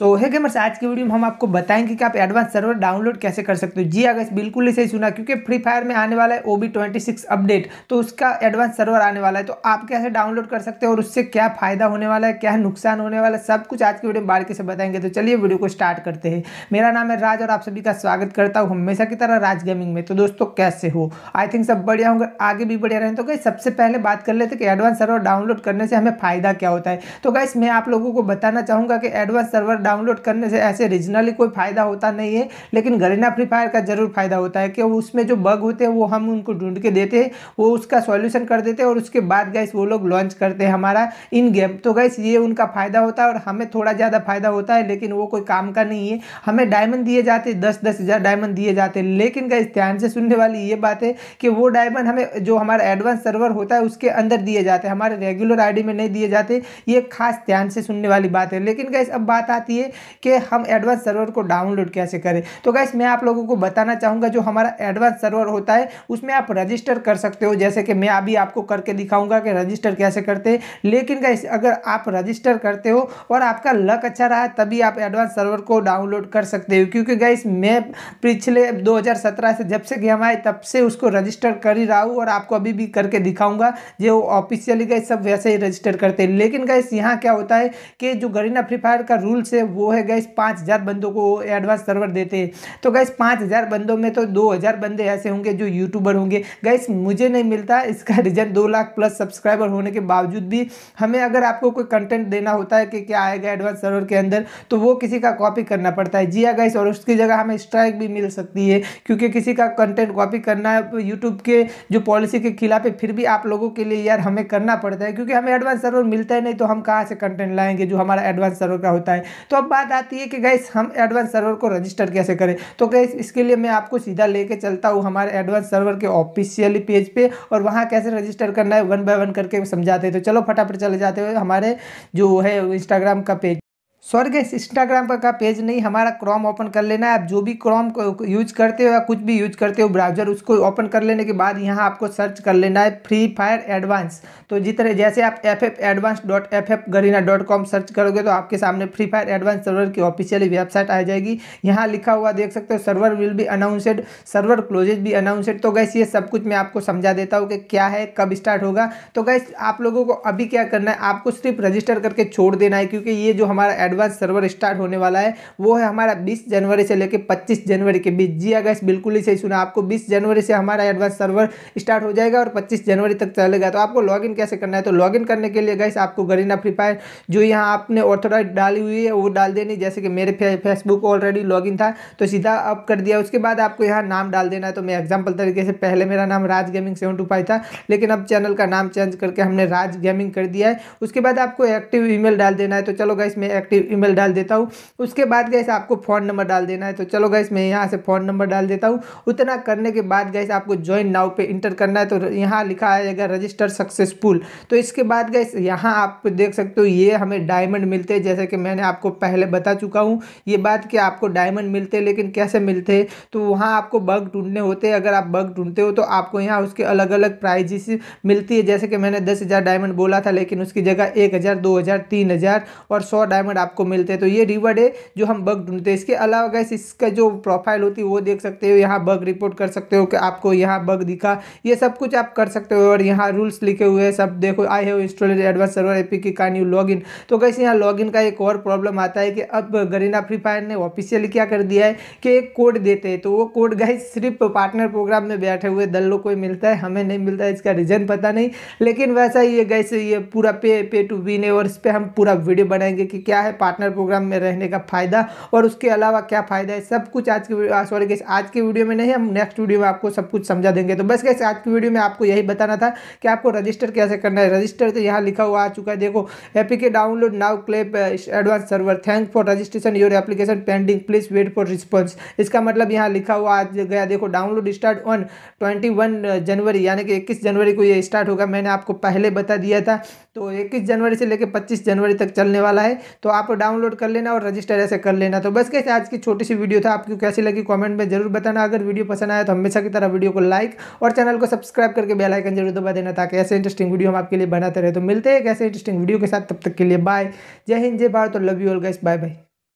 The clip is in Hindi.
सो है गेमर्स आज की वीडियो में हम आपको बताएंगे कि आप एडवांस सर्वर डाउनलोड कैसे कर सकते हो जी अगर हाँ बिल्कुल ही सही सुना क्योंकि फ्री फायर में आने वाला है O B twenty six update तो उसका एडवांस सर्वर आने वाला है तो आप कैसे डाउनलोड कर सकते हो और उससे क्या फायदा होने वाला है क्या नुकसान होने वाला है सब कुछ आज की वीडियो में बारीकी से बताएंगे तो चलिए वीडियो को स्टार्ट करते हैं मेरा नाम है राज और आप सभी का स्वागत करता हूँ हमेशा की तरह राज गेमिंग में तो दोस्तों कैसे हो आई थिंक सब बढ़िया होंगे आगे भी बढ़िया रहें तो गई सबसे पहले बात कर लेते कि एडवांस सर्वर डाउनलोड करने से हमें फायदा क्या होता है तो गैस मैं आप लोगों को बताना चाहूँगा कि एडवांस सर्वर डाउनलोड करने से ऐसे रीजनली कोई फ़ायदा होता नहीं है लेकिन गरीना फ्री फायर का ज़रूर फ़ायदा होता है कि उसमें जो बग होते हैं वो हम उनको ढूंढ के देते हैं वो उसका सॉल्यूशन कर देते हैं और उसके बाद गैस वो लोग लॉन्च करते हैं हमारा इन गेम तो गैस ये उनका फ़ायदा होता है और हमें थोड़ा ज़्यादा फ़ायदा होता है लेकिन वो कोई काम का नहीं है हमें डायमंड दिए जाते दस दस हज़ार डायमंड दिए जाते लेकिन गैस ध्यान से सुनने वाली ये बात है कि वो डायमंड हमें जो हमारा एडवांस सर्वर होता है उसके अंदर दिए जाते हैं हमारे रेगुलर आई में नहीं दिए जाते ये खास ध्यान से सुनने वाली बात है लेकिन गैस अब बात आती है चाहिए कि हम एडवांस सर्वर को डाउनलोड कैसे करें तो गैस मैं आप लोगों को बताना चाहूँगा जो हमारा एडवांस सर्वर होता है उसमें आप रजिस्टर कर सकते हो जैसे कि मैं अभी आपको करके दिखाऊंगा कि रजिस्टर कैसे करते हैं लेकिन गैस अगर आप रजिस्टर करते हो और आपका लक अच्छा रहा तभी आप एडवांस सर्वर को डाउनलोड कर सकते हो क्योंकि गैस मैं पिछले दो से जब से गेम आए तब से उसको रजिस्टर कर ही रहा हूँ और आपको अभी भी करके दिखाऊँगा जो ऑफिशियली गए सब वैसे ही रजिस्टर करते हैं लेकिन गैस यहाँ क्या होता है कि जो गरीना फ्री फायर का रूल्स हैं वो है गैस पाँच हज़ार बंदों को एडवांस सर्वर देते हैं तो गैस पाँच हज़ार बंदों में तो दो हज़ार बंदे ऐसे होंगे जो यूट्यूबर होंगे गैस मुझे नहीं मिलता इसका रीज़न दो लाख प्लस सब्सक्राइबर होने के बावजूद भी हमें अगर आपको कोई कंटेंट देना होता है कि क्या आएगा एडवांस सर्वर के अंदर तो वो किसी का कॉपी करना पड़ता है जी हाँ गैस और उसकी जगह हमें स्ट्राइक भी मिल सकती है क्योंकि किसी का कंटेंट कॉपी करना यूट्यूब के जो पॉलिसी के खिलाफ है फिर भी आप लोगों के लिए यार हमें करना पड़ता है क्योंकि हमें एडवांस सर्वर मिलता है नहीं तो हम कहाँ से कंटेंट लाएंगे जो हमारा एडवांस सर्वर का होता है तो अब बात आती है कि गैस हम एडवांस सर्वर को रजिस्टर कैसे करें तो गैस इसके लिए मैं आपको सीधा लेके चलता हूँ हमारे एडवांस सर्वर के ऑफिशियली पेज पे और वहाँ कैसे रजिस्टर करना है वन बाय वन करके समझाते हैं तो चलो फटाफट चले जाते हुए हमारे जो है इंस्टाग्राम का पेज स्वर्ग इस इंस्टाग्राम का, का पेज नहीं हमारा क्रोम ओपन कर लेना है आप जो भी क्रोम यूज करते हो या कुछ भी यूज करते हो ब्राउजर उसको ओपन कर लेने के बाद यहाँ आपको सर्च कर लेना है फ्री फायर एडवांस तो जिस तरह जैसे आप F F advance dot F F Garena dot com search करोगे तो आपके सामने फ्री फायर एडवांस सर्वर की ऑफिशियली वेबसाइट आ जाएगी यहाँ लिखा हुआ देख सकते हो server will be announced server closes be announced तो गैस ये सब कुछ मैं आपको समझा देता हूँ कि क्या है कब स्टार्ट होगा तो गैस आप लोगों को अभी क्या करना है आपको सिर्फ रजिस्टर करके छोड़ देना है क्योंकि ये जो हमारा एडवांस सर्वर स्टार्ट होने वाला है वो है हमारा बीस जनवरी से लेकर पच्चीस जनवरी के बीच जी अगर हाँ बिल्कुल ही सही सुना आपको बीस जनवरी से हमारा एडवांस सर्वर स्टार्ट हो जाएगा और पच्चीस जनवरी तक चलेगा तो आपको लॉगिन कैसे करना है तो लॉगिन करने के लिए गैस आपको गरीना फ्री फायर जो यहाँ आपने ऑर्थोडाइट डाली हुई है वो डाल देनी जैसे कि मेरे फेसबुक ऑलरेडी लॉग था तो सीधा अप कर दिया उसके बाद आपको यहाँ नाम डाल देना है तो मैं एग्जाम्पल तरीके से पहले मेरा नाम Raj gaming seven two five था लेकिन अब चैनल का नाम चेंज करके हमने राज गेमिंग कर दिया है उसके बाद आपको एक्टिव ईमेल डाल देना है तो चलो गैस मैं एक्टिव ईमेल डाल देता हूँ उसके बाद गैस आपको फ़ोन नंबर डाल देना है तो चलो गैस मैं यहाँ से फ़ोन नंबर डाल देता हूँ उतना करने के बाद गैस आपको ज्वाइन नाउ पे इंटर करना है तो यहाँ लिखा आएगा रजिस्टर सक्सेसफुल तो इसके बाद गैस यहाँ आप देख सकते हो ये हमें डायमंड मिलते हैं जैसे कि मैंने आपको पहले बता चुका हूँ ये बात कि आपको डायमंड मिलते हैं लेकिन कैसे मिलते हैं तो वहाँ आपको बग ढूंढने होते हैं अगर आप बग ढूंढते हो तो आपको यहाँ उसके अलग अलग प्राइजिस मिलती है जैसे कि मैंने दस डायमंड बोला था लेकिन उसकी जगह एक हज़ार दो और सौ डायमंड आपको मिलते हैं तो ये रिवर्ड है जो हम बग ढूंढते हैं इसके अलावा गैस इसका जो प्रोफाइल होती है वो देख सकते हो यहाँ बग रिपोर्ट कर सकते हो कि आपको यहाँ बग दिखा ये सब कुछ आप कर सकते हो और यहाँ रूल्स लिखे हुए हैं सब देखो I have installed advance server AP की कान यू लॉग इन तो गैस यहाँ लॉग इन का एक और प्रॉब्लम आता है कि अब गरीना फ्री फायर ने ऑफिशियली क्या कर दिया है कि एक कोड देते हैं तो वो कोड गैस सिर्फ पार्टनर प्रोग्राम में बैठे हुए दल लोग को मिलता है हमें नहीं मिलता है इसका रीज़न पता नहीं लेकिन वैसा ही है गैस ये पूरा पे पे टू विन है और इस पर हम पूरा वीडियो बनाएंगे कि क्या है पार्टनर प्रोग्राम में रहने का फ़ायदा और उसके अलावा क्या फ़ायदा है सब कुछ आज के सॉरी आज की वीडियो में नहीं हम नेक्स्ट वीडियो में आपको सब कुछ समझा देंगे तो बस कैसे आज की वीडियो में आपको यही बताना था कि आपको रजिस्टर कैसे करना है रजिस्टर तो यहाँ लिखा हुआ आ चुका है देखो एपी डाउनलोड नाउ क्लेप advance server thank for registration your application pending please wait for response इसका मतलब यहाँ लिखा हुआ आज गया देखो download start on twenty January यानी कि इक्कीस जनवरी को ये स्टार्ट होगा मैंने आपको पहले बता दिया था तो इक्कीस जनवरी से लेकर पच्चीस जनवरी तक चलने वाला है तो आप डाउनलोड कर लेना और रजिस्टर ऐसे कर लेना तो बस कैसे आज की छोटी सी वीडियो था आपको कैसी लगी कॉमेंट में जरूर बताना अगर वीडियो पसंद आया तो हमेशा की तरह वीडियो को लाइक और चैनल को सब्सक्राइब करके बेलाइकन जरूर दबा देना ताकि ऐसे इंटरेस्टिंग वीडियो हम आपके लिए बनाते रहे तो मिलते हैं एक ऐसे इंटरेस्टिंग वीडियो के साथ तब तक के लिए बाय जय हिंद जय भारत और love you all guys bye bye